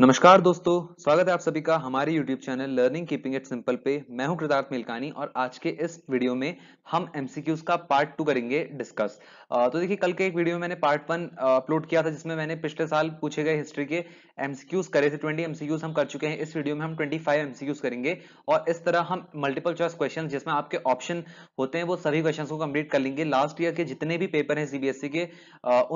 नमस्कार दोस्तों स्वागत है आप सभी का हमारे YouTube channel learning keeping it simple पे मैं हूं कृतार्थ मिलकानी और आज के इस वीडियो में हम MCQs का पार्ट टू करेंगे डिस्कस तो देखिए कल के एक वीडियो में मैंने पार्ट वन अपलोड किया था जिसमें मैंने पिछले साल पूछे गए हिस्ट्री के MCQs करे थे 20 MCQs हम कर चुके हैं इस वीडियो में हम 25 MCQs करेंगे और इस तरह हम मल्टीपल चॉइस क्वेश्चन जिसमें आपके ऑप्शन होते हैं वो सभी क्वेश्चन को कम्प्लीट कर लेंगे लास्ट ईयर के जितने भी पेपर हैं सीबीएसई e के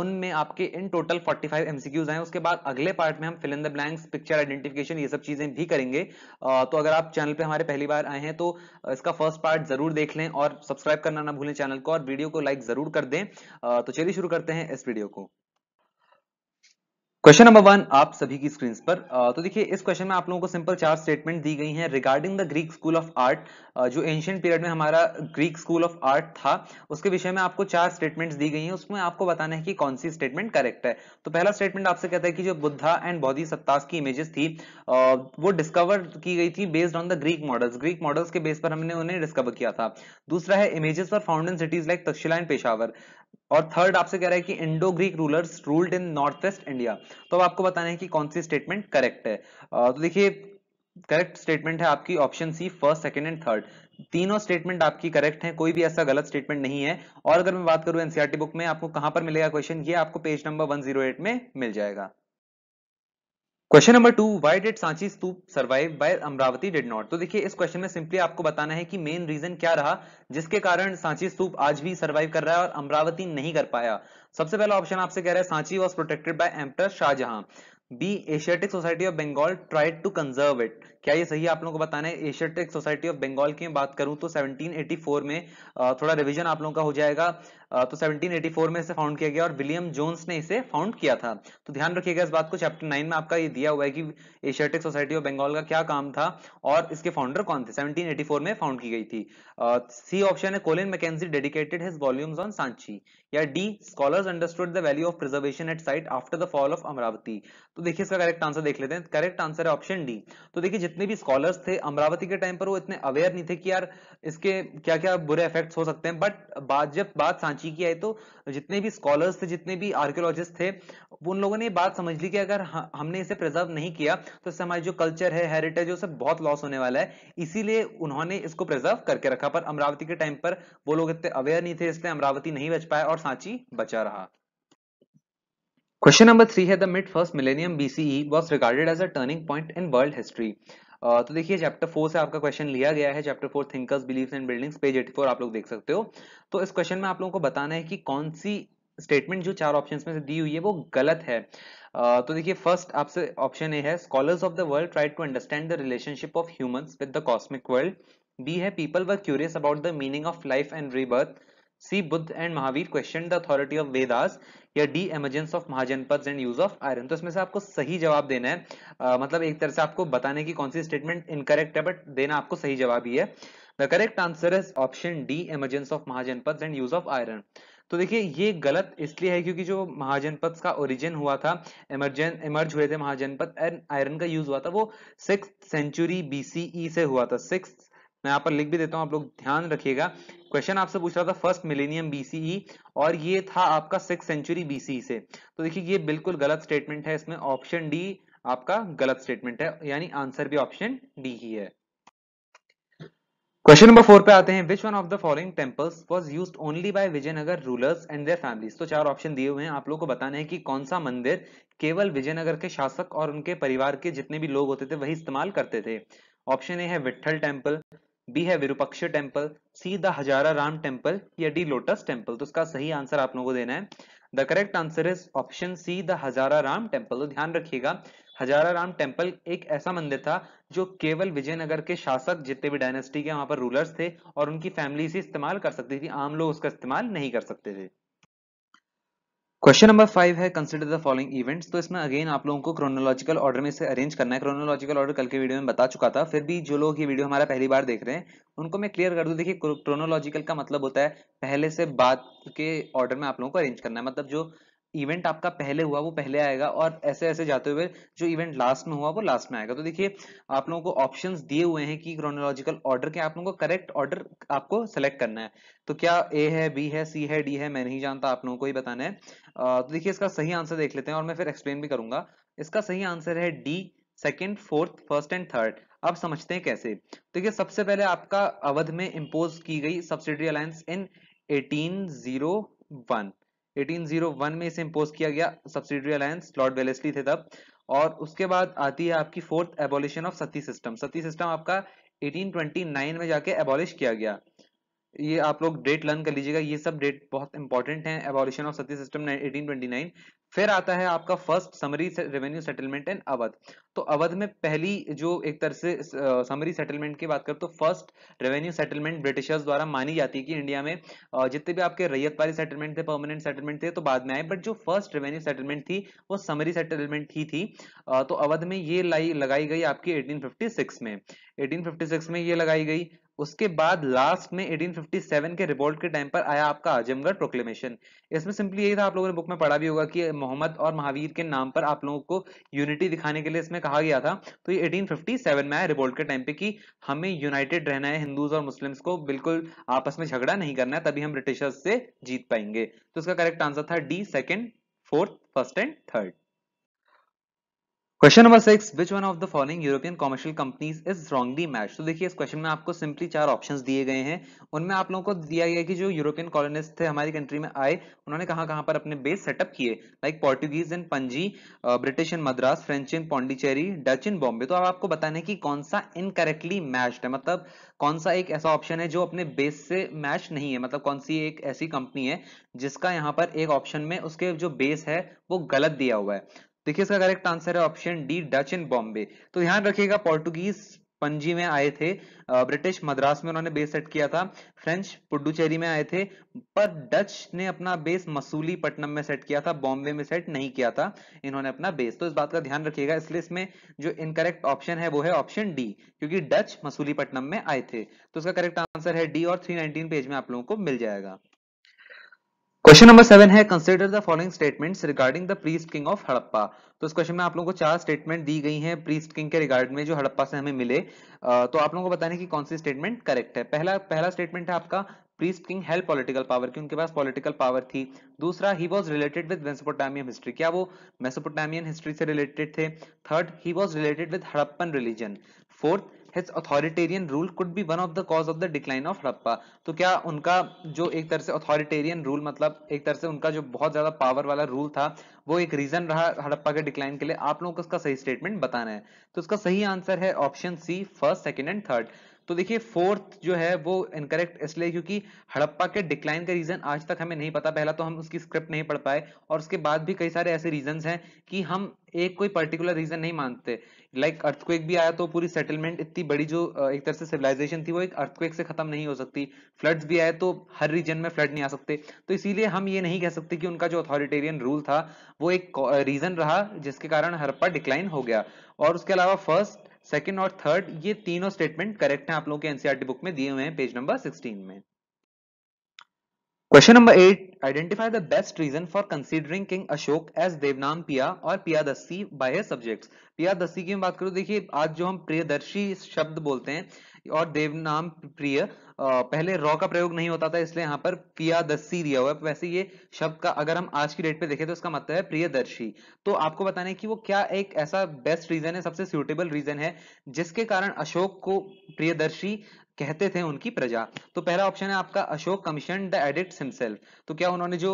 उनमें आपके इन टोटल फोर्टी फाइव MCQs हैं उसके बाद अगले पार्ट में हम fill in the blank thanks picture identification ये सब चीजें भी करेंगे तो अगर आप चैनल पे हमारे पहली बार आए हैं तो इसका फर्स्ट पार्ट जरूर देख लें और सब्सक्राइब करना ना भूलें चैनल को और वीडियो को लाइक जरूर कर दें तो चलिए शुरू करते हैं इस वीडियो को क्वेश्चन नंबर वन आप सभी की स्क्रीन पर तो देखिए इस क्वेश्चन में आप लोगों को सिंपल चार स्टेटमेंट दी गई हैं regarding the Greek school of art जो एंशियंट पीरियड में हमारा ग्रीक स्कूल ऑफ आर्ट था उसके विषय में आपको चार स्टेटमेंट्स दी गई हैं उसमें आपको बताना है कि कौन सी स्टेटमेंट करेक्ट है तो पहला स्टेटमेंट आपसे कहता है कि जो बुद्धा एंड बौद्धि सत्तास की इमेजेस थी वो डिस्कवर की गई थी based on the Greek models Greek models के बेस पर हमने उन्हें डिस्कवर किया था दूसरा है images for founding cities like Takshashila and Peshawar और थर्ड आपसे कह रहा है कि Indo Greek rulers ruled in north west India तो अब आपको बताना है कि कौन सी स्टेटमेंट करेक्ट है तो देखिए करेक्ट स्टेटमेंट है आपकी option C first second and third तीनों स्टेटमेंट आपकी करेक्ट है कोई भी ऐसा गलत स्टेटमेंट नहीं है और अगर मैं बात करूं एनसीआरटी बुक e में आपको कहां पर मिलेगा क्वेश्चन ये आपको पेज नंबर 108 में मिल जाएगा question number two why did Sanchi stupa survive by Amaravati did not तो देखिए इस क्वेश्चन में सिंपली आपको बताना है कि मेन रीजन क्या रहा जिसके कारण सांची स्तूप आज भी सर्वाइव कर रहा है और अमरावती नहीं कर पाया सबसे पहला ऑप्शन आपसे कह रहा है Sanchi was protected by emperor Shahjahan B Asiatic Society of Bengal tried to conserve it क्या ये सही आप लोगों को बताना है एशियाटिक सोसाइटी ऑफ बंगाल की बात करूं तो 1784 में थोड़ा रिवीजन आप लोगों का हो जाएगा तो 1784 में इसे फाउंड किया गया और विलियम जोन्स ने इसे फाउंड किया था तो ध्यान रखिएगा इस बात को चैप्टर नाइन में आपका ये दिया हुआ है कि एशियाटिक सोसाइटी ऑफ बंगाल का क्या काम था और इसके फाउंडर कौन थे 1784 में फाउंड की गई थी सी ऑप्शन है Colin Mackenzie dedicated his volumes on Sanchi या D scholars understood the value of preservation at site after the fall of Amaravati तो देखिए इसका करेक्ट आंसर देख लेते हैं करेक्ट आंसर है ऑप्शन डी तो देखिए जितने भी स्कॉलर्स थे अमरावती के टाइम पर वो इतने अवेयर नहीं थे कि यार इसके क्या क्या बुरे इफेक्ट्स हो सकते हैं बट बात जब बात सांची रांची की आई तो जितने भी स्कॉलर्स थे जितने भी आर्कियोलॉजिस्ट थे उन लोगों ने बात समझ ली कि अगर हमने इसे प्रिजर्व नहीं किया तो इससे हमारी जो कल्चर है हेरिटेज है सब बहुत लॉस होने वाला है इसीलिए उन्होंने इसको प्रिजर्व करके रखा पर अमरावती के टाइम पर वो लोग इतने अवेयर नहीं थे इसलिए अमरावती नहीं बच पाया और सांची बचा रहा क्वेश्चन नंबर थ्री है the mid first millennium BCE was regarded as a turning point in world history तो देखिए चैप्टर फोर से आपका क्वेश्चन लिया गया है chapter four thinkers believes and buildings page eighty four आप लोग देख सकते हो तो इस क्वेश्चन में आप लोगों को बताना है कि कौन सी स्टेटमेंट जो चार ऑप्शंस में से दी हुई है वो गलत है uh, तो देखिए फर्स्ट आपसे ऑप्शन ए है scholars of the world try to understand the relationship of human with the cosmic world B है people were curious about the meaning of life and rebirth C Buddha and Mahavira question the authority of Vedas या D emergence of mahajanapada and use of iron तो इसमें से आपको सही जवाब देना है आ, मतलब एक तरह से आपको बताने की कौन सी स्टेटमेंट इनकरेक्ट है बट देना आपको सही जवाब ही है the correct answer is option D emergence of mahajanapada and use of iron तो देखिए ये गलत इसलिए है क्योंकि जो महाजनपद का ओरिजिन हुआ था एमरजें इमर्ज हुए थे महाजनपद एंड आयरन का यूज हुआ था वो सिक्स सेंचुरी बीसीई से हुआ था सिक्स मैं यहाँ पर लिख भी देता हूँ आप लोग ध्यान रखिएगा क्वेश्चन आपसे पूछ रहा था फर्स्ट मिलेनियम बीसीई और ये था आपका सिक्स सेंचुरी बीसीई से तो देखिए ये बिल्कुल गलत स्टेटमेंट है इसमें ऑप्शन डी आपका गलत स्टेटमेंट है यानी आंसर भी ऑप्शन डी ही है क्वेश्चन नंबर फोर पे आते हैं which one of the following temples was use only by Vijayanagara rulers and their families तो चार ऑप्शन दिए हुए हैं आप लोगों को बताना है कि कौन सा मंदिर केवल विजयनगर के शासक और उनके परिवार के जितने भी लोग होते थे वही इस्तेमाल करते थे ऑप्शन ए है विठल टेम्पल बी है Virupaksha temple C the Hazara Rama temple या डी लोटस टेम्पल तो इसका सही आंसर आप लोगों को देना है the correct answer is option C the Hazara Rama temple तो ध्यान रखिएगा हजारा राम टेम्पल एक ऐसा मंदिर था जो केवल विजयनगर के शासक जितने भी डायनेस्टी के वहां पर रूलर्स थे और उनकी फैमिली इसे इस्तेमाल कर सकती थी आम लोग उसका इस्तेमाल नहीं कर सकते थे क्वेश्चन नंबर फाइव है कंसिडर द फॉलोइंग इवेंट्स तो इसमें अगेन आप लोगों को क्रोनोलॉजिकल ऑर्डर में इसे अरेंज करना है क्रोनोलॉजिकल ऑर्डर कल के वीडियो में बता चुका था फिर भी जो लोग ये वीडियो हमारा पहली बार देख रहे हैं उनको मैं क्लियर कर दूं देखिए क्रोनोलॉजिकल का मतलब होता है पहले से बाद के ऑर्डर में आप लोगों को अरेंज करना है मतलब जो इवेंट आपका पहले हुआ वो पहले आएगा और ऐसे ऐसे जाते हुए जो इवेंट लास्ट में हुआ वो लास्ट में आएगा तो देखिए आप लोगों को ऑप्शंस दिए हुए हैं कि क्रोनोलॉजिकल ऑर्डर के आप लोगों को करेक्ट ऑर्डर आपको सेलेक्ट करना है तो क्या ए है बी है सी है डी है मैं नहीं जानता आप लोगों को ही बताना है तो देखिए इसका सही आंसर देख लेते हैं और मैं फिर एक्सप्लेन भी करूंगा इसका सही आंसर है D second fourth first and third अब समझते हैं कैसे तो देखिए सबसे पहले आपका अवध में इम्पोज की गई subsidy alliance in eighteen zero one 1801 में इसे इम्पोज किया गया सब्सिडरी अलायंस लॉर्ड वेलेस्ली थे तब और उसके बाद आती है आपकी fourth abolition of sati system sati system आपका 1829 में जाके एबोलिश किया गया ये आप लोग डेट लर्न कर लीजिएगा ये सब डेट बहुत इंपॉर्टेंट है एबोलिशन ऑफ सती सिस्टम 1829 फिर आता है आपका first summary revenue settlement in Awadh तो अवध में पहली जो एक तरह से समरी सेटलमेंट की बात करें तो फर्स्ट रेवेन्यू सेटलमेंट ब्रिटिशर्स द्वारा मानी जाती है कि इंडिया में जितने भी आपके रैयत वाली सेटलमेंट थे परमानेंट सेटलमेंट थे तो बाद में आए बट जो फर्स्ट रेवेन्यू सेटलमेंट थी वो समरी सेटलमेंट ही थी तो अवध में ये लाई लगाई गई आपकी एटीन में एटीन में ये लगाई गई उसके बाद लास्ट में 1857 के रिवोल्ट के टाइम पर आया आपका आजमगढ़ प्रोक्लेमेशन इसमें सिंपली यही था आप लोगों ने बुक में पढ़ा भी होगा कि मोहम्मद और महावीर के नाम पर आप लोगों को यूनिटी दिखाने के लिए इसमें कहा गया था तो ये 1857 में आया रिवोल्ट के टाइम पे कि हमें यूनाइटेड रहना है हिंदूज और मुस्लिम्स को बिल्कुल आपस में झगड़ा नहीं करना है तभी हम ब्रिटिशर्स से जीत पाएंगे तो इसका करेक्ट आंसर था D second fourth first and third question number six which one of the following European commercial companies is wrongly match तो देखिए इस क्वेश्चन में आपको सिंपली चार ऑप्शंस दिए गए हैं उनमें आप लोगों को दिया गया कि जो यूरोपियन कॉलोनिस्ट थे हमारी कंट्री में आए उन्होंने कहां कहां पर अपने बेस सेटअप किए like Portuguese in Panaji British in Madras French in Pondicherry Dutch in Bombay तो अब आपको बताने की कौन सा इनकरेक्टली मैच्ड है मतलब कौन सा एक ऐसा ऑप्शन है जो अपने बेस से मैच नहीं है मतलब कौन सी एक ऐसी कंपनी है जिसका यहाँ पर एक ऑप्शन में उसके जो बेस है वो गलत दिया हुआ है देखिए इसका करेक्ट आंसर है option D Dutch in Bombay तो ध्यान रखिएगा पोर्टुगीज पंजी में आए थे ब्रिटिश मद्रास में उन्होंने बेस सेट किया था फ्रेंच पुडुचेरी में आए थे पर डच ने अपना बेस मसूली पटनम में सेट किया था बॉम्बे में सेट नहीं किया था इन्होंने अपना बेस तो इस बात का ध्यान रखिएगा इसलिए इसमें जो इनकरेक्ट ऑप्शन है वो है ऑप्शन डी क्योंकि डच मसूलीपट्टनम में आए थे तो इसका करेक्ट आंसर है डी और थ्री पेज में आप लोगों को मिल जाएगा क्वेश्चन नंबर सेवन है consider the following statements regarding the priest king of Harappa तो इस क्वेश्चन में आप लोगों को चार स्टेटमेंट दी गई हैं प्रीस्ट किंग के रिगार्ड में जो हड़प्पा से हमें मिले तो आप लोगों को बताने की कौन सी स्टेटमेंट करेक्ट है पहला पहला स्टेटमेंट है आपका priest king held political power की उनके पास पॉलिटिकल पावर थी दूसरा he was related with Mesopotamian history क्या वो मेसोपोटामियन हिस्ट्री से रिलेटेड थे third he was related with Harappan religion fourth his authoritarian rule could be one of the cause of the decline of Harappa तो क्या उनका जो एक तरह से अथॉरिटेरियन रूल मतलब एक तरह से उनका जो बहुत ज्यादा पावर वाला रूल था वो एक रीजन रहा हड़प्पा के डिक्लाइन के लिए आप लोगों को उसका सही स्टेटमेंट बताना है तो उसका सही आंसर है option C first second and third तो देखिए फोर्थ जो है वो इनकरेक्ट इसलिए क्योंकि हड़प्पा के डिक्लाइन का रीजन आज तक हमें नहीं पता पहला तो हम उसकी स्क्रिप्ट नहीं पढ़ पाए और उसके बाद भी कई सारे ऐसे रीजन हैं कि हम एक कोई पर्टिकुलर रीजन नहीं मानते लाइक like, अर्थक्वेक भी आया तो पूरी सेटलमेंट इतनी बड़ी जो एक तरह से सिविलाइजेशन थी वो एक अर्थक्वेक से खत्म नहीं हो सकती फ्लड्स भी आए तो हर रीजन में फ्लड नहीं आ सकते तो इसीलिए हम ये नहीं कह सकते कि उनका जो अथॉरिटेरियन रूल था वो एक रीजन रहा जिसके कारण हड़प्पा डिक्लाइन हो गया और उसके अलावा फर्स्ट सेकेंड और थर्ड ये तीनों स्टेटमेंट करेक्ट हैं आप लोगों के एनसीआरटी बुक e में दिए हुए हैं पेज नंबर सिक्सटीन में question number eight identify the best reason for considering king Ashoka as Devanampiya और पिया दस्सी बाय his पिया दस्सी की बात करूं देखिए आज जो हम प्रियदर्शी शब्द बोलते हैं और देवनाम प्रिय पहले रॉ का प्रयोग नहीं होता था इसलिए यहाँ पर पियादसी दिया हुआ है वैसे ये शब्द का अगर हम आज की डेट पे देखें तो इसका मतलब है प्रियदर्शी तो आपको बताने की वो क्या एक ऐसा बेस्ट रीजन है सबसे सुटेबल रीजन है जिसके कारण अशोक को प्रियदर्शी कहते थे उनकी प्रजा तो पहला ऑप्शन है आपका Ashoka commission the edict himself तो क्या उन्होंने जो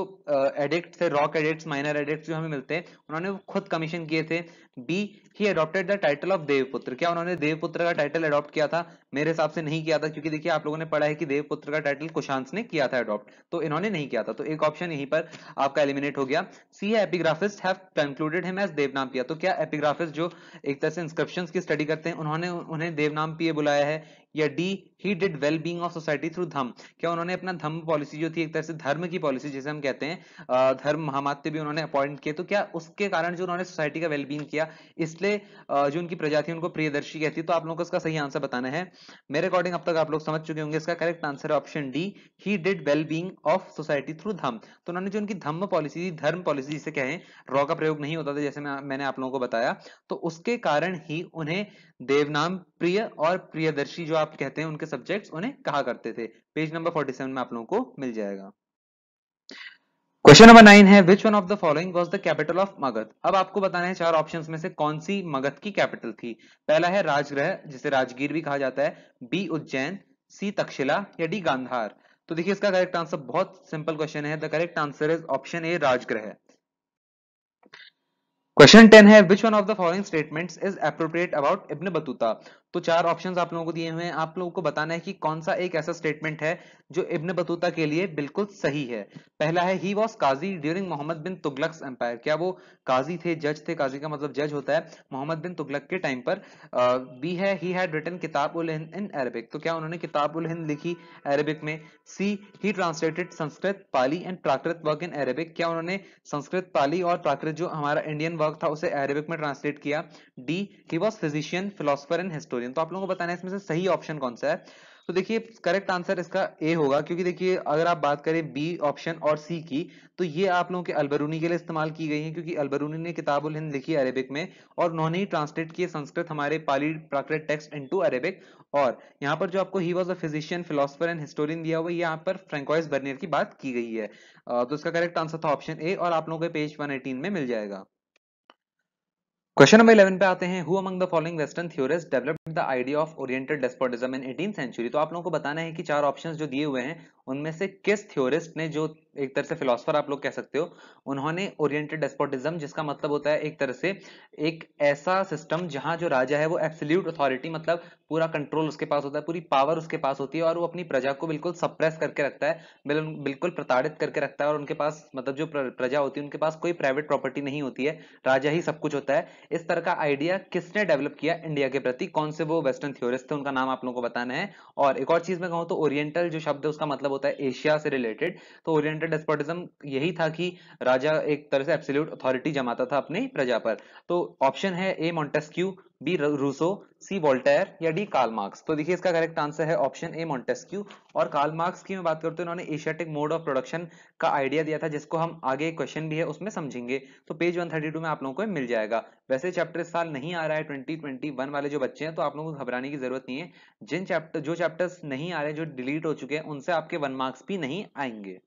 एडिक्ट थे रॉक एडिक्ट माइनर एडिक्ट जो हमें मिलते हैं उन्होंने खुद कमीशन किए थे B he adopted the title of Devaputra क्या उन्होंने देवपुत्र का टाइटल अडॉप्ट किया था मेरे हिसाब से नहीं किया था क्योंकि देखिए आप लोगों ने पढ़ा है कि देवपुत्र का टाइटल कुशांस ने किया था अडॉप्ट तो इन्होंने नहीं किया था तो एक ऑप्शन यहीं पर आपका एलिमिनेट हो गया C epigraphists epigraphist have concluded him as Devanampiya तो क्या एपिग्राफिस्ट जो एक तरह से इंस्क्रिप्शन की स्टडी करते हैं उन्होंने उन्हें देवनाम पिए बुलाया है या D he did well being of society through dhamma क्या उन्होंने अपना धम पॉलिसी जो थी एक तरह से धर्म की पॉलिसी जैसे हम कहते हैं धर्म महामात्य भी उन्होंने अपॉइंट किए तो क्या उसके कारण जो उन्होंने सोसाइटी का वेलबींग किया इसलिए जो उनकी प्रजाति उनको प्रियदर्शी कहती है तो आप लोगों को इसका सही आंसर बताना है मेरे अकॉर्डिंग अब तक आप लोग समझ चुके होंगे इसका करेक्ट आंसर है option D he did well being of society through dhamma तो उन्होंने जो उनकी धम्म पॉलिसी थी धर्म पॉलिसी जिसे कहें रॉ का प्रयोग नहीं होता था जैसे मैं, मैंने आप लोगों को बताया तो उसके कारण ही उन्हें देवनाम प्रिय और प्रियदर्शी जो आप कहते हैं उनके सब्जेक्ट उन्हें कहा करते थे पेज नंबर 47 में आप लोगों को मिल जाएगा क्वेश्चन नंबर नाइन है which one of the following was the capital of Magadha अब आपको बताना है चार ऑप्शंस में से कौन सी मगध की कैपिटल थी पहला है राजग्रह जिसे राजगीर भी कहा जाता है बी उज्जैन सी तक्षशिला या डी गांधार तो देखिए इसका करेक्ट आंसर बहुत सिंपल क्वेश्चन है the correct answer is option A Rajgriha question ten है which one of the following statement is appropriate about Ibn Battuta तो चार ऑप्शंस आप लोगों को दिए हुए हैं आप लोगों को बताना है कि कौन सा एक ऐसा स्टेटमेंट है जो इब्न बतूता के लिए बिल्कुल सही है पहला है he was qazi during Muhammad bin Tughlaq empire क्या वो काजी थे जज थे काजी का मतलब जज होता है मोहम्मद बिन तुगलक के टाइम पर बी है ही हैड रिटन किताब उल हिंद इन अरेबिक तो क्या उन्होंने किताब उल हिंद लिखी अरेबिक में C he translated Sanskrit Pali and Prakrit work in Arabic क्या उन्होंने संस्कृत पाली और प्राकृत जो हमारा इंडियन वर्क था उसे अरेबिक में ट्रांसलेट किया D he was physician philosopher and historian तो आप लोगों को बताना है इसमें से सही ऑप्शन कौन सा है तो देखिए करेक्ट आंसर इसका ए होगा क्योंकि देखिए अगर आप बात करें बी ऑप्शन और सी की तो ये आप लोगों के अलबरूनी के लिए इस्तेमाल की गई है क्योंकि अलबरूनी ने किताब उल हिंद लिखी अरेबिक में और उन्होंने ही ट्रांसलेट किए संस्कृत हमारे Pali Prakrit text into Arabic और यहाँ पर जो आपको he was a physician philosopher and historian दिया हुआ यहाँ पर फ्रेंकोइस बर्नियर की बात की गई है तो इसका करेक्ट आंसर था ऑप्शन ए और आप लोगों के पेज वन में मिल जाएगा क्वेश्चन नंबर इलेवन पे आते हैं who among the following western theorist developed the idea of oriental despotism in eighteen century तो आप लोगों को बताना है कि चार ऑप्शंस जो दिए हुए हैं उनमें से किस थियोरिस्ट ने जो एक तरह से फिलोसफर आप लोग कह सकते हो उन्होंने ओरिएंटेड डेस्पोटिज्म जिसका मतलब होता है एक तरह से एक ऐसा सिस्टम जहां जो राजा है वो एब्सोल्यूट अथॉरिटी मतलब पूरा कंट्रोल उसके पास होता है पूरी पावर उसके पास होती है और वो अपनी प्रजा को बिल्कुल सप्रेस करके रखता है बिल्कुल प्रताड़ित करके रखता है और उनके पास मतलब जो प्रजा होती है उनके पास कोई प्राइवेट प्रॉपर्टी नहीं होती है राजा ही सब कुछ होता है इस तरह का आइडिया किसने डेवलप किया इंडिया के प्रति कौन से वो वेस्टर्न थियोरिस्ट थे उनका नाम आप लोगों को बताना है और एक और चीज मैं कहूँ तो ओरिएंटल जो शब्द है उसका मतलब होता है एशिया से रिलेटेड तो ओरिएंटल सेंट्रल डेस्पोटिज्म यही था कि राजा एक तरह से एब्सोल्यूट अथॉरिटी जमाता था अपनी प्रजा पर तो ऑप्शन है A Montesquieu B Rousseau C Voltaire या डी कार्ल मार्क्स तो देखिए इसका करेक्ट आंसर है ऑप्शन ए मॉन्टेस्क्यू और कार्ल मार्क्स की मैं बात करते उन्होंने एशियाटिक मोड ऑफ प्रोडक्शन का आइडिया दिया था जिसको हम आगे क्वेश्चन भी है उसमें समझेंगे तो पेज 132 में आप लोगों को मिल जाएगा वैसे चैप्टर इस साल नहीं आ रहा है 2021 वाले जो बच्चे हैं तो आप लोगों को घबराने की जरूरत नहीं है जिन चैप्टर जो चैप्टर्स नहीं आ रहे जो डिलीट हो चुके हैं उनसे आपके वन मार्क्स भी नहीं आएंगे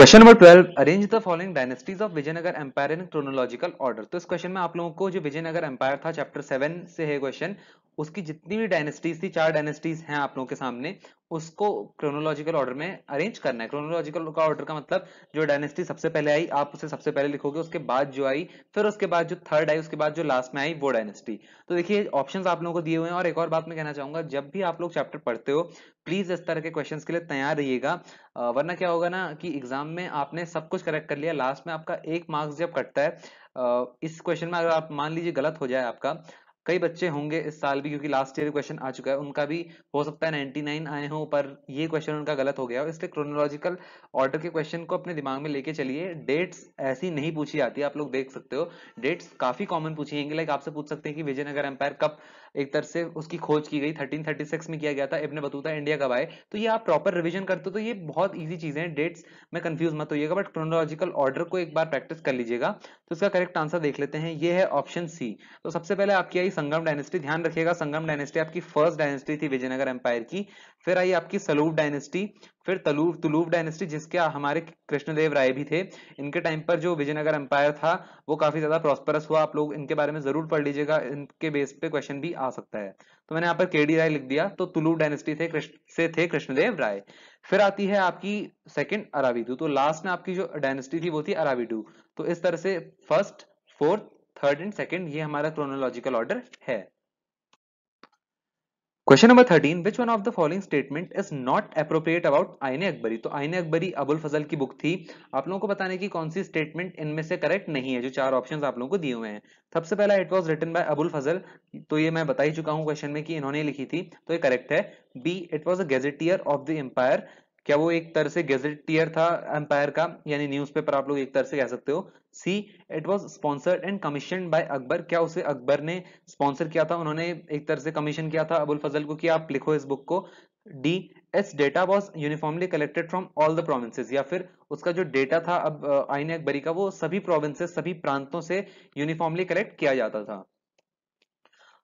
question number twelve arrange the following dynasties of Vijayanagara empire in chronological order तो इस क्वेश्चन में आप लोगों को जो विजयनगर एम्पायर था चैप्टर सेवन से है क्वेश्चन उसकी जितनी भी डायनेस्टीज थी चार डायनेस्टीज हैं आप लोगों के सामने उसको क्रोनोलॉजिकल ऑर्डर में अरेंज करना है क्रोनोलॉजिकल का ऑर्डर का मतलब जो डायनेस्टी सबसे पहले आई आप उसे सबसे पहले लिखोगे उसके बाद जो आई फिर उसके बाद जो थर्ड आई उसके बाद जो लास्ट में आई वो डायनेस्टी तो देखिए ऑप्शंस आप लोगों को दिए हुए हैं और एक और बात मैं कहना चाहूंगा जब भी आप लोग चैप्टर पढ़ते हो प्लीज इस तरह के क्वेश्चन के लिए तैयार रहिएगा वरना क्या होगा ना कि एग्जाम में आपने सब कुछ करेक्ट कर लिया लास्ट में आपका एक मार्क्स जब कटता है इस क्वेश्चन में अगर आप मान लीजिए गलत हो जाए आपका कई बच्चे होंगे इस साल भी क्योंकि लास्ट ईयर क्वेश्चन आ चुका है उनका भी हो सकता है नाइन आए हो पर ये क्वेश्चन उनका गलत हो गया हो इसलिए क्रोनोलॉजिकल ऑर्डर के क्वेश्चन को अपने दिमाग में लेके चलिए डेट्स ऐसी नहीं पूछी जाती आप लोग देख सकते हो डेट्स काफी कॉमन पूछी जाएंगे लाइक आपसे पूछ सकते हैं कि विजयनगर एम्पायर कब एक तरह से उसकी खोज की गई 1336 में किया गया था इब्ने बतूता इंडिया कब आए तो ये आप प्रॉपर रिविजन करते हो तो ये बहुत ईजी चीजें हैं डेट्स में कंफ्यूज मत होइएगा बट क्रोनोलॉजिकल ऑर्डर को एक बार प्रैक्टिस कर लीजिएगा तो इसका करेक्ट आंसर देख लेते हैं ये है ऑप्शन सी तो सबसे पहले आपकी आई संगम डायनेस्टी ध्यान रखिएगा संगम डायनेस्टी आपकी फर्स्ट डायनेस्टी थी विजयनगर एम्पायर की फिर आई आपकी सलूब डायनेस्टी फिर तलूब तुलूब डायनेस्टी जिसके हमारे कृष्णदेव राय भी थे इनके टाइम पर जो विजयनगर एम्पायर था वो काफी ज्यादा प्रॉस्परस हुआ आप लोग इनके बारे में जरूर पढ़ लीजिएगा इनके बेस पे क्वेश्चन भी आ सकता है तो मैंने यहाँ पर केडी राय लिख दिया तो तुलूब डायनेस्टी थे से थे कृष्णदेव राय फिर आती है आपकी सेकेंड अरावीडू तो लास्ट में आपकी जो डायनेस्टी थी वो थी अरावीडू तो इस तरह से first fourth third and second ये हमारा क्रोनोलॉजिकल ऑर्डर है question number thirteen which one of the following statement is not appropriate about Ain Akbari तो आईने अकबरी अबुल फजल की बुक थी आप लोगों को बताने की कौन सी स्टेटमेंट इनमें से करेक्ट नहीं है जो चार ऑप्शन आप लोगों को दिए हुए हैं सबसे पहला it was written by Abul Fazl तो ये मैं बता ही चुका हूँ क्वेश्चन में कि इन्होंने लिखी थी तो ये करेक्ट है B it was a gazetteer of the empire क्या वो एक तरह से गेजेटियर था एम्पायर का यानी न्यूज आप लोग एक तरह से कह सकते हो C it was sponsored and commission by Akbar क्या उसे अकबर ने स्पॉन्सर किया था उन्होंने एक तरह से कमीशन किया था अबुल फजल को कि आप लिखो इस बुक को D its data was uniformly collected from all the provinces या फिर उसका जो डेटा था अब आईने अकबरी का वो सभी प्रोविंसेस सभी प्रांतों से यूनिफॉर्मली कलेक्ट किया जाता था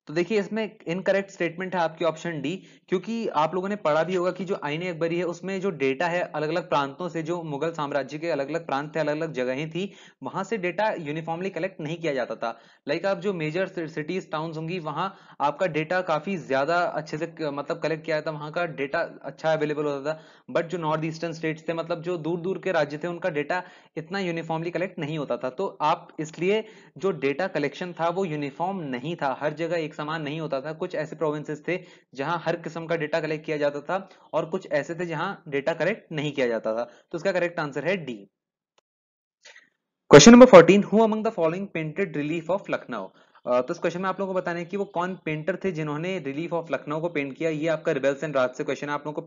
तो देखिए इसमें इनकरेक्ट स्टेटमेंट है आपकी ऑप्शन डी क्योंकि आप लोगों ने पढ़ा भी होगा कि जो आईने अकबरी है उसमें जो डेटा है अलग अलग प्रांतों से जो मुगल साम्राज्य के अलग अलग प्रांत थे अलग अलग जगहें थी वहां से डेटा यूनिफॉर्मली कलेक्ट नहीं किया जाता था लाइक आप जो मेजर सिटीज टाउन्स होंगी वहां आपका डेटा काफी ज्यादा अच्छे से मतलब कलेक्ट किया जाता वहां का डेटा अच्छा अवेलेबल होता था बट जो नॉर्थ ईस्टर्न स्टेट्स थे मतलब जो दूर दूर के राज्य थे उनका डेटा इतना यूनिफॉर्मली कलेक्ट नहीं होता था तो आप इसलिए जो डेटा कलेक्शन था वो यूनिफॉर्म नहीं था हर जगह एक समान नहीं होता था कुछ ऐसे प्रोविंसेस थे जहां हर किस्म का डेटा कलेक्ट किया जाता था और कुछ ऐसे थे जहां डेटा कलेक्ट नहीं किया जाता था तो उसका करेक्ट आंसर है D question number fourteen who among the following painted relief of Lucknow तो इस क्वेश्चन में आप लोगों को बताने की वो कौन पेंटर थे जिन्होंने रिलीफ ऑफ लखनऊ को पेंट किया ये आपका रिबेल्स एंड राज से क्वेश्चन आप लोगों को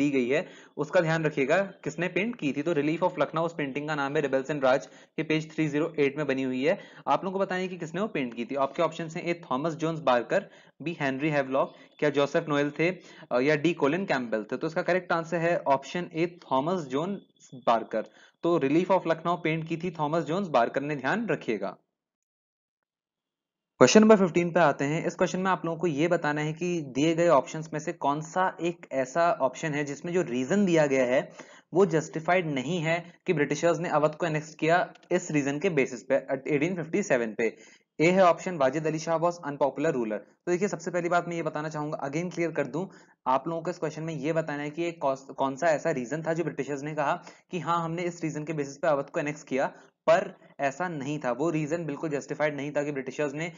दी गई है उसका ध्यान रखिएगा किसने पेंट की थी तो रिलीफ ऑफ लखनऊ उस पेंटिंग का नाम है रिबेल्स एंड राज के पेज 308 में बनी हुई है आप लोगों को बताइए कि किसने वो पेंट की थी आपके ऑप्शन है A Thomas Jones Barker B Henry Havelock क्या जोसेफ नोएल थे या डी कोलिन कैम्पबेल थे तो इसका करेक्ट आंसर है option A Thomas John Barker तो रिलीफ ऑफ लखनऊ पेंट की थी थॉमस जोन्स बार्कर ने ध्यान रखिएगा क्वेश्चन नंबर 15 पे आते हैं इस क्वेश्चन में आप लोगों को ये बताना है कि दिए गए ऑप्शंस में से कौन सा एक ऐसा ऑप्शन है जिसमें जो रीजन दिया गया है वो जस्टिफाइड नहीं है कि ब्रिटिशर्स ने अवध को एनेक्स किया इस रीजन के बेसिस पे 1857 पे ए है option Wajid Ali Shah was unpopular ruler तो देखिए सबसे पहली बात मैं ये बताना चाहूंगा अगेन क्लियर कर दूं आप लोगों को इस क्वेश्चन में ये बताना है कि एक कौन सा ऐसा रीजन था जो ब्रिटिशर्स ने कहा कि हाँ हमने इस रीजन के बेसिस पे अवध को एनेक्स किया पर ऐसा नहीं था वो रीजन बिल्कुल जस्टिफाइड नहीं था कि ब्रिटिशर्स ने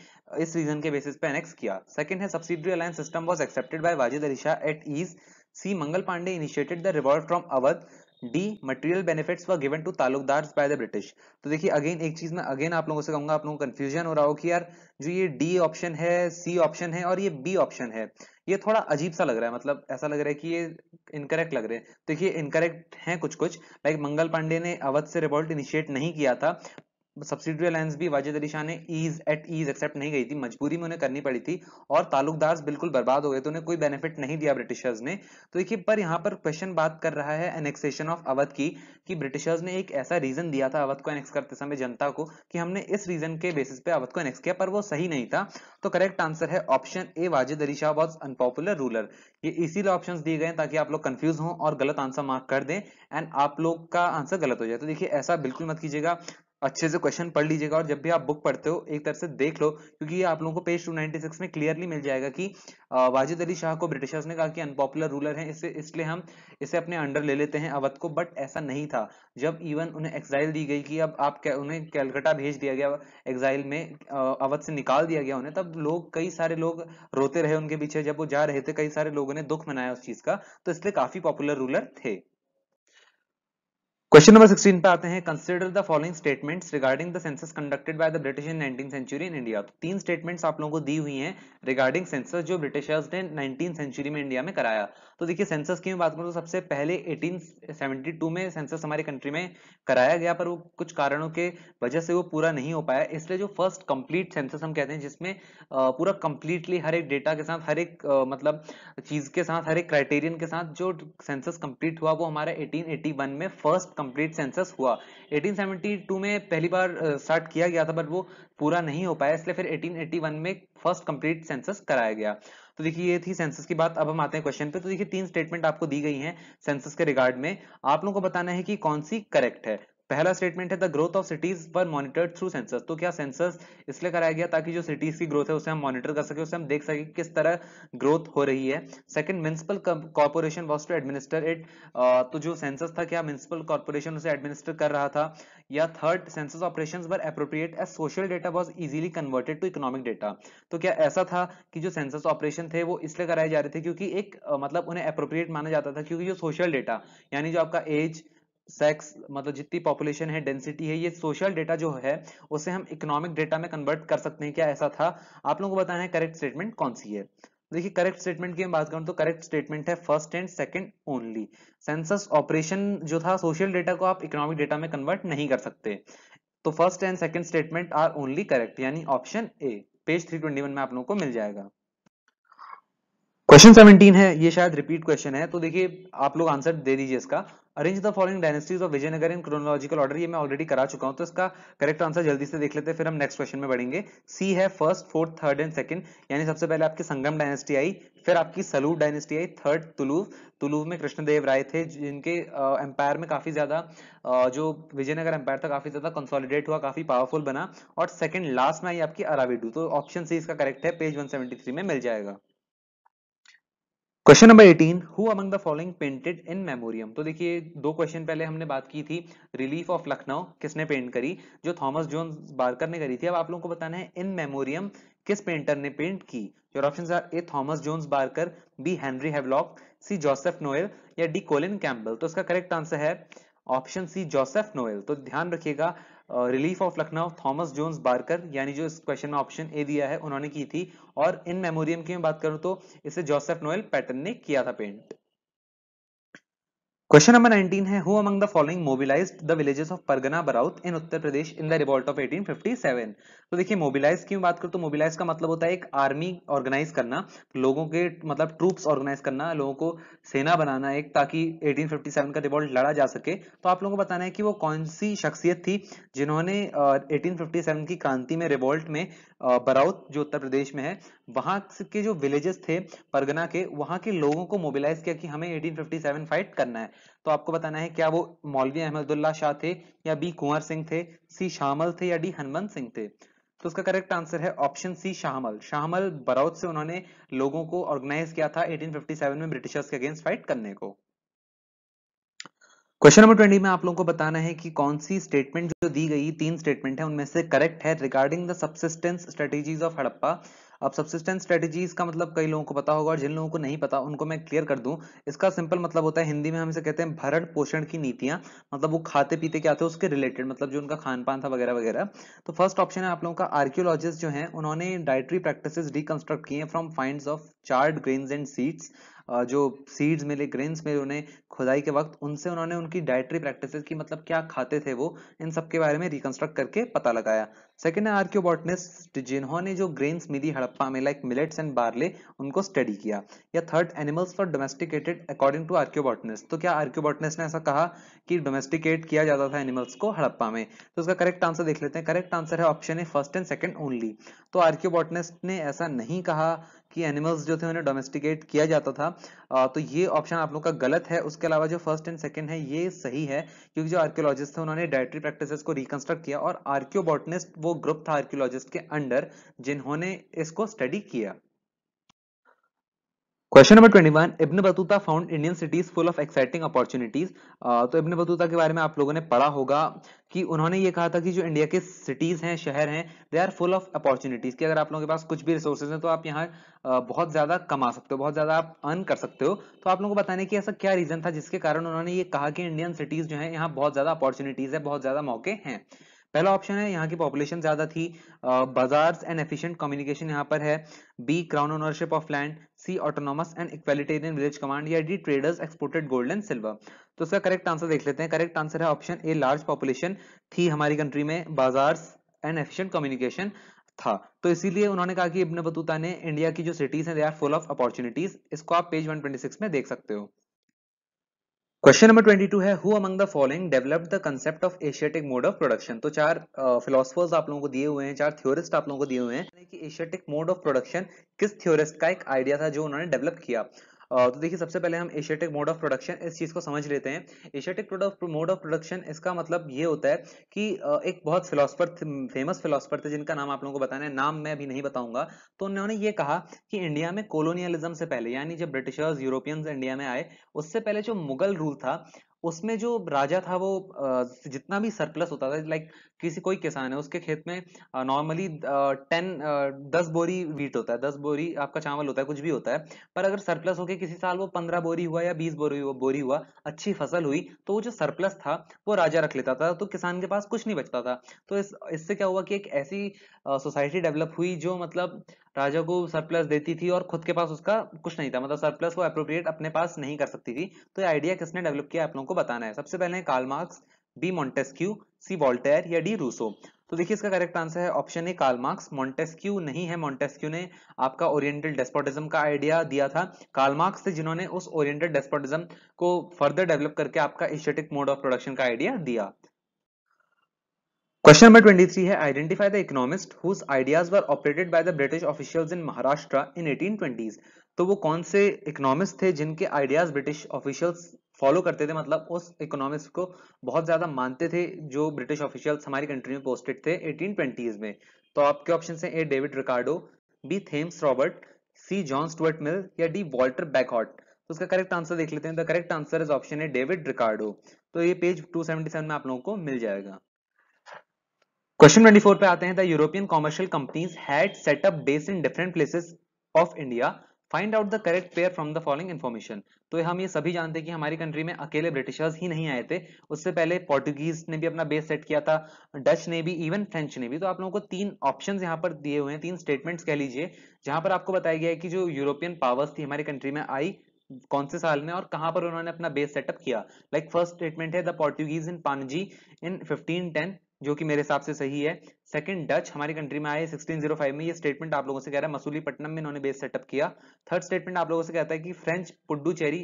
इस रीजन के बेसिस पे एनेक्स किया सेकंड है subsidiary alliance system was accepted by Wajid Ali Shah at ease C Mangal Pandey initiated the revolt from Awadh D material benefits were given to taluqdars by the British तो देखिए अगेन एक चीज मैं अगेन आप लोगों से कहूंगा आप लोगों को कंफ्यूजन हो रहा हो कि यार जो ये डी ऑप्शन है सी ऑप्शन है और ये बी ऑप्शन है ये थोड़ा अजीब सा लग रहा है मतलब ऐसा लग रहा है कि ये इनकरेक्ट लग रहे हैं देखिए इनकरेक्ट हैं कुछ कुछ लाइक मंगल पांडे ने अवध से रिवॉल्ट इनिशिएट नहीं किया था सब्सिडरी अलायंस भी वाजिद अली शाह ने ईज एट ईज एक्सेप्ट नहीं गई थी मजबूरी में उन्हें करनी पड़ी थी और तालुकदार बिल्कुल बर्बाद हो गए तो उन्हें कोई बेनिफिट नहीं दिया ब्रिटिशर्स ने तो देखिए पर यहाँ पर क्वेश्चन बात कर रहा है एनेक्सेशन ऑफ अवध की कि ब्रिटिशर्स ने एक ऐसा रीजन दिया था अवध को एनेक्स करते समय जनता को कि हमने इस रीजन के बेसिस पे अवध को एनेक्स किया पर वो सही नहीं था तो करेक्ट आंसर है option A Wajid Ali Shah was unpopular ruler ये इसीलिए ऑप्शन दिए गए ताकि आप लोग कंफ्यूज हों और गलत आंसर मार्क कर दें एंड आप लोग का आंसर गलत हो जाए तो देखिए ऐसा बिल्कुल मत कीजिएगा अच्छे से क्वेश्चन पढ़ लीजिएगा और जब भी आप बुक पढ़ते हो एक तरह से देख लो क्योंकि ये आप लोगों को पेज 296 में क्लियरली मिल जाएगा कि वाजिद अली शाह को ब्रिटिशर्स ने कहा कि अनपॉपुलर रूलर है इसे इसलिए हम इसे अपने अंडर ले लेते हैं अवध को बट ऐसा नहीं था जब इवन उन्हें एक्साइल दी गई कि अब आप क्या, उन्हें कैलकटा भेज दिया गया एक्साइल में अवध से निकाल दिया गया उन्हें तब लोग कई सारे लोग रोते रहे उनके पीछे जब वो जा रहे थे कई सारे लोगों ने दुख मनाया उस चीज़ का तो इसलिए काफ़ी पॉपुलर रूलर थे क्वेश्चन नंबर 16 पे आते हैं consider the following statements regarding the census conducted by the British in nineteen century in India तो तीन स्टेटमेंट्स आप लोगों को दी हुई हैं रिगार्डिंग सेंसस जो ब्रिटिशर्स ने नाइनटीन सेंचुरी में इंडिया में कराया तो देखिए सेंसस की बात करूँ तो सबसे पहले एटीन में सेंसस हमारे कंट्री में कराया गया पर वो कुछ कारणों के वजह से वो पूरा नहीं हो पाया इसलिए जो फर्स्ट कंप्लीट सेंसस हम कहते हैं जिसमें पूरा कंप्लीटली हर एक डेटा के साथ हर एक मतलब चीज के साथ हर एक क्राइटेरियन के साथ जो सेंसस कंप्लीट हुआ वो हमारा एटीन में फर्स्ट कंप्लीट सेंसस हुआ 1872 में पहली बार स्टार्ट किया गया था बट वो पूरा नहीं हो पाया इसलिए फिर 1881 में फर्स्ट कंप्लीट सेंसस कराया गया तो देखिए ये थी सेंसस की बात अब हम आते हैं क्वेश्चन पे तो देखिए तीन स्टेटमेंट आपको दी गई हैं सेंसस के रिगार्ड में आप लोगों को बताना है कि कौन सी करेक्ट है पहला स्टेटमेंट है द ग्रोथ ऑफ सिटीज पर मॉनिटर्ड थ्रू सेंसर्स तो क्या सेंसर्स इसलिए कराया गया ताकि जो सिटीज की ग्रोथ है उसे हम मॉनिटर कर सके उसे हम देख सके किस तरह ग्रोथ हो रही है second municipal corporation was to administer it तो जो सेंसर्स था क्या म्यूनसिपल कॉर्पोरेशन उसे एडमिनिस्टर कर रहा था या third census operation were appropriate as social data was easily converted to economic data तो क्या ऐसा था कि जो सेंसस ऑपरेशन थे वो इसलिए कराए जा रहे थे क्योंकि एक मतलब उन्हें अप्रोप्रिएट माना जाता था क्योंकि जो सोशल डेटा यानी जो आपका एज सेक्स मतलब जितनी पॉपुलेशन है डेंसिटी है ये सोशल डेटा जो है उसे हम इकोनॉमिक डेटा में कन्वर्ट कर सकते हैं क्या ऐसा था आप लोगों को बताना है करेक्ट स्टेटमेंट कौन सी है देखिए करेक्ट स्टेटमेंट की हम बात करूं तो करेक्ट स्टेटमेंट है first and second only census operation जो था सोशल डेटा को आप इकोनॉमिक डेटा में कन्वर्ट नहीं कर सकते तो first and second statement are only correct यानी ऑप्शन ए पेज 321 में आप लोगों को मिल जाएगा क्वेश्चन 17 है ये शायद रिपीट क्वेश्चन है तो देखिए आप लोग आंसर दे दीजिए इसका arrange the following dynasties of Vijayanagar in chronological order ये मैं ऑलरेडी करा चुका हूं तो इसका करेक्ट आंसर जल्दी से देख लेते हैं फिर हम नेक्स्ट क्वेश्चन में बढ़ेंगे सी है first fourth third and second यानी सबसे पहले आपकी संगम डायनेस्टी आई फिर आपकी सलूट डायनेस्टी आई थर्ड तुलूव तुलूव में कृष्णदेव राय थे जिनके एम्पायर में काफी ज्यादा जो विजयनगर एम्पायर था काफी ज्यादा कंसोलिडेट हुआ काफी पावरफुल बना और सेकंड लास्ट में आई आपकी अराविडू तो ऑप्शन सी इसका करेक्ट है पेज वन में मिल जाएगा question number 18 who among the following painted in memoriam तो देखिए दो क्वेश्चन पहले हमने बात की थी रिलीफ ऑफ लखनऊ किसने पेंट करी जो थॉमस जोन बारकर ने करी थी अब आप लोगों को बताना है इन मेमोरियम किस पेंटर ने पेंट की your options are A Thomas Jones Barker B Henry Havelock C Joseph Noel या डी कोलिन कैंपबेल तो इसका करेक्ट आंसर है ऑप्शन सी जोसेफ नोएल तो ध्यान रखिएगा relief of Lucknow Thomas Jones Barker यानी जो इस क्वेश्चन में ऑप्शन ए दिया है उन्होंने की थी और इन मेमोरियम की मैं बात करूं तो इसे जोसेफ नोएल पैटर्न ने किया था पेंट क्वेश्चन नंबर 19 है who among the following mobilized the villages of Pargana Baraut in Uttar Pradesh in the revolt of 1857 तो देखिए मोबिलाइज की बात करूं तो मोबिलाइज का मतलब होता है एक आर्मी ऑर्गेनाइज करना लोगों के मतलब ट्रूप्स ऑर्गेनाइज करना लोगों को सेना बनाना एक ताकि 1857 का रिवॉल्ट लड़ा जा सके तो आप लोगों को बताना है कि वो कौन सी शख्सियत थी जिन्होंने एटीन uh, की क्रांति में रिवॉल्ट में uh, बराउत जो उत्तर प्रदेश में है वहां के जो विलेजेस थे परगना के वहाँ के लोगों को मोबिलाइज किया कि हमें एटीन फाइट करना है तो आपको बताना है क्या वो मौलवी अहमदुल्ला शाह थे या बी कुंवर सिंह थे सी शाहमल थे या डी हनुमंत सिंह थे तो उसका करेक्ट आंसर है ऑप्शन सी शाहमल शाहमल बरौद से उन्होंने लोगों को ऑर्गेनाइज किया था 1857 में ब्रिटिशर्स के अगेंस्ट फाइट करने को क्वेश्चन नंबर ट्वेंटी में आप लोगों को बताना है कि कौन सी स्टेटमेंट जो दी गई तीन स्टेटमेंट है उनमें से करेक्ट है regarding the subsistence strategies of Harappa अब सब्सिस्टेंस स्ट्रेटेजीज का मतलब कई लोगों को पता होगा और जिन लोगों को नहीं पता उनको मैं क्लियर कर दूं इसका सिंपल मतलब होता है हिंदी में हम इसे कहते हैं भरण पोषण की नीतियां मतलब वो खाते पीते क्या थे उसके रिलेटेड मतलब जो उनका खान पान था वगैरह वगैरह तो फर्स्ट ऑप्शन है आप लोगों का आर्क्योलॉजिस्ट जो है उन्होंने डायट्री प्रैक्टिस रिकंस्ट्रक्ट किए from find of charred grains and seeds जो सीड्स मिले ग्रेन्स मिले उन्हें खुदाई के वक्त उनसे उन्होंने उनकी डायट्री प्रैक्टिस की मतलब क्या खाते थे वो इन सब के बारे में रिकंस्ट्रक्ट करके पता लगाया सेकेंड है आर्क्योबॉटनिस्ट जिन्होंने जो ग्रेन्स मिली हड़प्पा में लाइक मिलेट्स एंड बार्ले उनको स्टडी किया या third animals for domesticated according to archaeobotanist तो क्या आर्क्योबॉटनिस्ट ने ऐसा कहा कि डोमेस्टिकेट किया जाता था एनिमल्स को हड़प्पा में तो उसका करेक्ट आंसर देख लेते हैं करेक्ट आंसर है option A first and second only तो आर्क्योबॉटनिस्ट ने ऐसा नहीं कहा कि एनिमल्स जो थे उन्हें डोमेस्टिकेट किया जाता था तो ये ऑप्शन आप लोग का गलत है उसके अलावा जो फर्स्ट एंड सेकेंड है ये सही है क्योंकि जो आर्क्योलॉजिस्ट थे उन्होंने डायट्री प्रैक्टिस को रिकंस्ट्रक्ट किया और आर्क्योबोटनिस्ट वो ग्रुप था आर्क्योलॉजिस्ट के अंडर जिन्होंने इसको स्टडी किया question number twenty one Ibn Battuta found Indian cities full of exciting opportunities तो इब्न बतूता के बारे में आप लोगों ने पढ़ा होगा कि उन्होंने ये कहा था कि जो इंडिया के सिटीज हैं शहर हैं they are full of opportunities कि अगर आप लोगों के पास कुछ भी रिसोर्सेज हैं तो आप यहाँ uh, बहुत ज्यादा कमा सकते हो बहुत ज्यादा आप अर्न कर सकते हो तो आप लोगों को बताने की ऐसा क्या रीजन था जिसके कारण उन्होंने ये कहा कि इंडियन सिटीज जो है यहाँ बहुत ज्यादा अपॉर्चुनिटीज है बहुत ज्यादा मौके हैं पहला ऑप्शन है यहाँ की पॉपुलेशन ज्यादा थी बाजार्स एंड एफिशिएंट कम्युनिकेशन यहाँ पर है B crown ownership of land C autonomous and egalitarian village command या D traders exported gold and silver तो इसका करेक्ट आंसर देख लेते हैं करेक्ट आंसर है ऑप्शन ए लार्ज पॉपुलेशन थी हमारी कंट्री में बाजार्स एंड एफिशियंट कम्युनिकेशन था तो इसीलिए उन्होंने कहा कि इब्न बतूता ने इंडिया की जो सिटीज हैं they are full of opportunities इसको आप पेज 126 में देख सकते हो क्वेश्चन नंबर 22 है who among the following developed the concept of Asiatic mode of production तो चार फिलोसफर्स uh, आप लोगों को दिए हुए हैं चार थ्योरिस्ट आप लोगों को दिए हुए हैं कि एशियाटिक मोड ऑफ प्रोडक्शन किस थ्योरिस्ट का एक आइडिया था जो उन्होंने डेवलप किया तो देखिए सबसे पहले हम एशियाटिक मोड ऑफ प्रोडक्शन इस चीज़ को समझ लेते हैं एशियाटिक मोड ऑफ प्रोडक्शन इसका मतलब ये होता है कि एक बहुत फिलोसफर फेमस फिलोसफर थे जिनका नाम आप लोगों को बताना है नाम मैं अभी नहीं बताऊंगा तो उन्होंने ये कहा कि इंडिया में कोलोनियलिज्म से पहले यानी जब ब्रिटिशर्स यूरोपियंस इंडिया में आए उससे पहले जो मुगल रूल था उसमें जो राजा था वो जितना भी सरप्लस होता था लाइक किसी कोई किसान है उसके खेत में नॉर्मली टेन दस बोरी वीट होता है दस बोरी आपका चावल होता है कुछ भी होता है पर अगर सरप्लस होके किसी साल वो पंद्रह बोरी हुआ या बीस बोरी हुआ बोरी हुआ अच्छी फसल हुई तो वो जो सरप्लस था वो राजा रख लेता था तो किसान के पास कुछ नहीं बचता था तो इस इससे क्या हुआ कि एक ऐसी सोसाइटी डेवलप हुई जो मतलब राजा को सरप्लस देती थी और खुद के पास उसका कुछ नहीं था मतलब सरप्लस वो अप्रोप्रिएट अपने पास नहीं कर सकती थी तो ये आइडिया किसने डेवलप किया आप लोगों को बताना है सबसे पहले Karl Marx B Montesquieu C Voltaire या डी रूसो तो देखिए इसका करेक्ट आंसर है option A Karl Marx Montesquieu नहीं है मोन्टेस्क्यू ने आपका ओरिएंटल डेस्पोटिज्म का आइडिया दिया था कार्ल मार्क्स थे जिन्होंने उस ओरिएंटल डेस्पोटिज्म को फर्दर डेवलप करके आपका एशियटिक मोड ऑफ प्रोडक्शन का आइडिया दिया नंबर ट्वेंटी 23 है identify the economist whose ideas were operated by the British in in Maharashtra in 1820s तो वो कौन से इकोनॉमिस्ट थे जिनके आइडियाज ब्रिटिश ऑफिशियल्स फॉलो करते थे मतलब उस इकोनॉमिस्ट को बहुत ज्यादा मानते थे जो ब्रिटिश ऑफिशियल्स हमारी कंट्री में पोस्टेड थे 1820s में तो आपके ऑप्शन है A David Ricardo B Thomas Robert C John Stuart Mill या डी वॉल्टर बैकहॉट तो उसका करेक्ट आंसर देख लेते हैं the correct answer is option है डेविड रिकार्डो तो ये पेज 277 में आप लोगों को मिल जाएगा क्वेश्चन 24 पे आते हैं the European commercial companies had set up base in different places of India find out the correct pair from the following information तो हम ये सभी जानते हैं कि हमारी कंट्री में अकेले ब्रिटिशर्स ही नहीं आए थे उससे पहले पोर्टुगीज ने भी अपना बेस सेट किया था डच ने भी इवन फ्रेंच ने भी तो आप लोगों को तीन ऑप्शन यहाँ पर दिए हुए हैं तीन स्टेटमेंट्स कह लीजिए जहां पर आपको बताया गया है कि जो यूरोपियन पावर्स थी हमारी कंट्री में आई कौन से साल में और कहां पर उन्होंने अपना बेस सेटअप किया लाइक फर्स्ट स्टेटमेंट है the Portuguese in Panaji in fifteen जो कि मेरे हिसाब से सही है सेकंड डच हमारी कंट्री में आए 1605 में ये स्टेटमेंट आप लोगों से कह रहा है मसूली मसूलीपट्टनम में इन्होंने बेस सेटअप किया थर्ड स्टेटमेंट आप लोगों से कहता है कि फ्रेंच पुडुचेरी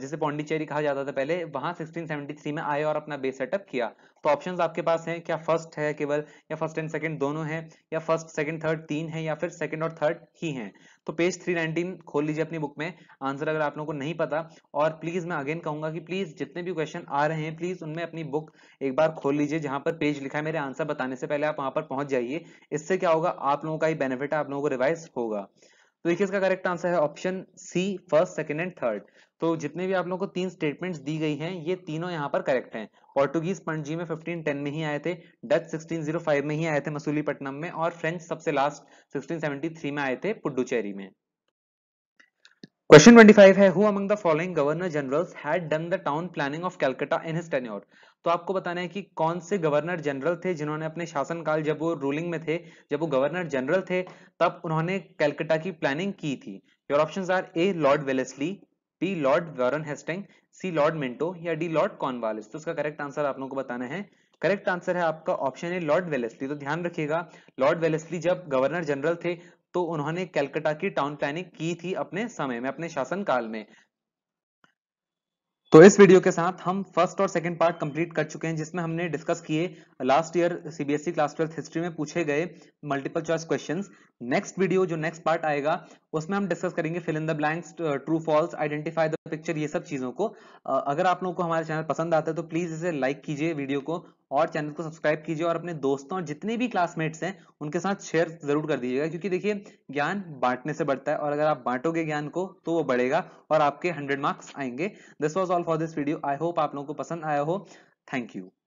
जिसे पौंडीचेरी कहा जाता था पहले वहां 1673 में आए और अपना बेस सेटअप किया तो ऑप्शंस आपके पास हैं क्या फर्स्ट है केवल या फर्स्ट एंड सेकंड दोनों हैं या फर्स्ट सेकंड थर्ड तीन है या फिर सेकंड और थर्ड ही हैं तो पेज 319 खोल लीजिए अपनी बुक में आंसर अगर आप लोगों को नहीं पता और प्लीज मैं अगेन कहूंगा कि प्लीज जितने भी क्वेश्चन आ रहे हैं प्लीज उनमें अपनी बुक एक बार खोल लीजिए जहां पर पेज लिखा है मेरे आंसर बताने से पहले आप वहां पर पहुंच जाइए इससे क्या होगा आप लोगों का ही बेनिफिट है आप लोगों को रिवाइज होगा तो देखिए इसका करेक्ट आंसर है option C first second and third तो जितने भी आप लोगों को तीन स्टेटमेंट्स दी गई हैं ये तीनों यहाँ पर करेक्ट हैं पोर्टुगीज पणजी में 1510 में ही आए थे डच 1605 में ही आए थे मसूलीपट्टनम में और फ्रेंच सबसे लास्ट 1673 में आए थे पुडुचेरी में क्वेश्चन 25 है who among the following governor generals had done the town planning of Calcutta in his tenure तो आपको बताना है कि कौन से गवर्नर जनरल थे जिन्होंने अपने शासनकाल जब वो रूलिंग में थे जब वो गवर्नर जनरल थे तब उन्होंने कैलकटा की प्लानिंग की थी your options are A Lord Wellesley B Lord Warren Hasting C Lord Minto या डी लॉर्ड कॉर्नवालिस तो इसका करेक्ट आंसर आप लोगों को बताना है करेक्ट आंसर है आपका ऑप्शन है लॉर्ड वेलेस्ली तो ध्यान रखिएगा लॉर्ड वेलेस्ली जब गवर्नर जनरल थे तो उन्होंने कैलकटा की टाउन प्लानिंग की थी अपने समय में अपने शासन काल में तो इस वीडियो के साथ हम फर्स्ट और सेकंड पार्ट कंप्लीट कर चुके हैं जिसमें हमने डिस्कस किए last year CBSE class twelfth history में पूछे गए multiple choice questions next video जो नेक्स्ट पार्ट आएगा उसमें हम डिस्कस करेंगे fill in the blanks true false identify the picture ये सब चीजों को uh, अगर आप लोगों को हमारे चैनल पसंद आता है तो प्लीज इसे लाइक कीजिए वीडियो को और चैनल को सब्सक्राइब कीजिए और अपने दोस्तों और जितने भी क्लासमेट्स हैं उनके साथ शेयर जरूर कर दीजिएगा क्योंकि देखिए ज्ञान बांटने से बढ़ता है और अगर आप बांटोगे ज्ञान को तो वो बढ़ेगा और आपके हंड्रेड मार्क्स आएंगे this was all for this video I hope आप लोगों को पसंद आया हो थैंक यू